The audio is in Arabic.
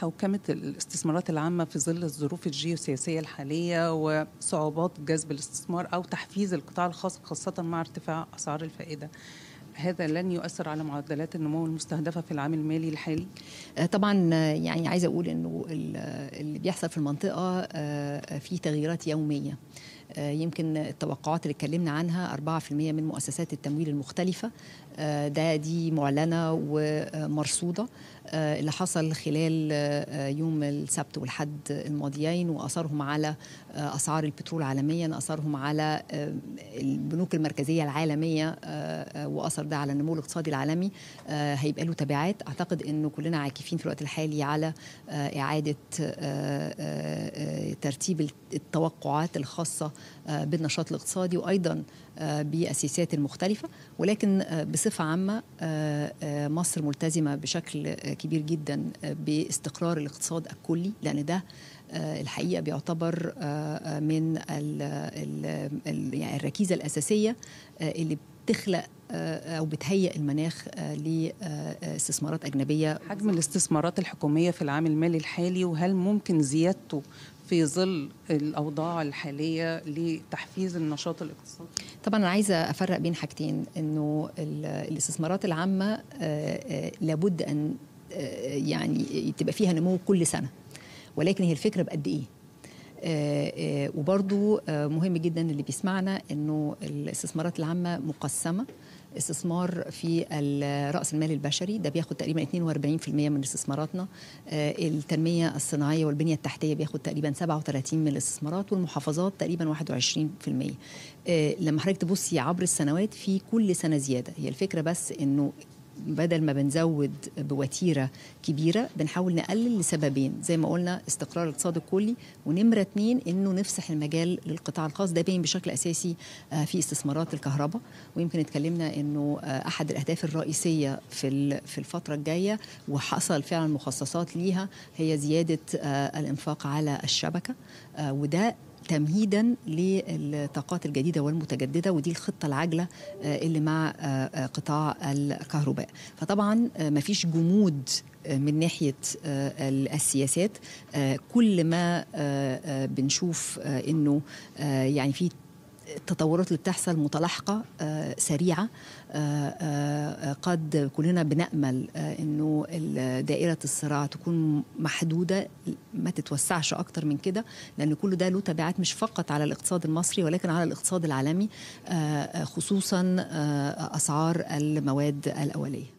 حوكمة الاستثمارات العامة في ظل الظروف الجيوسياسية الحالية وصعوبات جذب الاستثمار أو تحفيز القطاع الخاص خاصة مع ارتفاع أسعار الفائدة هذا لن يؤثر على معدلات النمو المستهدفه في العام المالي الحالي؟ آه، طبعا آه، يعني عايزه اقول انه اللي بيحصل في المنطقه آه، في تغييرات يوميه. آه، يمكن التوقعات اللي اتكلمنا عنها 4% من مؤسسات التمويل المختلفة آه، ده دي معلنة ومرصودة آه، اللي حصل خلال يوم السبت والحد الماضيين وأثرهم على أسعار البترول عالميا أثرهم على البنوك المركزية العالمية وأثر ده على النمو الاقتصادي العالمي هيبقى له تبعات أعتقد أنه كلنا عاكفين في الوقت الحالي على إعادة ترتيب التوقعات الخاصة آه، بالنشاط الاقتصادي وايضا آه، بالاساسيات المختلفه ولكن آه، بصفه عامه مصر ملتزمه بشكل كبير جدا باستقرار الاقتصاد الكلي لان ده الحقيقه بيعتبر من يعني الركيزه الاساسيه اللي بتخلق آه، آه، او بتهيئ المناخ آه، لاستثمارات اجنبيه حجم الاستثمارات الحكوميه في العام المالي الحالي وهل ممكن زيادته في ظل الاوضاع الحاليه لتحفيز النشاط الاقتصادي طبعا انا عايزه افرق بين حاجتين انه الاستثمارات العامه لابد ان يعني تبقى فيها نمو كل سنه ولكن هي الفكره بقد ايه آه، آه، وبرضو آه، مهم جدا اللي بيسمعنا انه الاستثمارات العامه مقسمه استثمار في رأس المال البشري ده بياخد تقريبا 42% من استثماراتنا التنمية الصناعية والبنية التحتية بياخد تقريبا 37 من الاستثمارات والمحافظات تقريبا 21% لما حضرتك تبصي عبر السنوات في كل سنة زيادة هي الفكرة بس انه بدل ما بنزود بوتيره كبيره بنحاول نقلل لسببين زي ما قلنا استقرار الاقتصاد الكلي ونمره اتنين انه نفسح المجال للقطاع الخاص ده باين بشكل اساسي آه، في استثمارات الكهرباء ويمكن اتكلمنا انه آه، احد الاهداف الرئيسيه في في الفتره الجايه وحصل فعلا مخصصات ليها هي زياده آه، الانفاق على الشبكه وده تمهيدا للطاقات الجديده والمتجدده ودي الخطه العاجله آه، اللي مع آه، آه، قطاع الكهرباء فطبعا ما فيش جمود من ناحيه السياسات كل ما بنشوف انه يعني في التطورات اللي بتحصل متلاحقه آه، سريعه آه، آه، قد كلنا بنامل انه دائره الصراع تكون محدوده ما تتوسعش اكتر من كده لان كل ده له تبعات مش فقط على الاقتصاد المصري ولكن على الاقتصاد العالمي خصوصا اسعار المواد الاوليه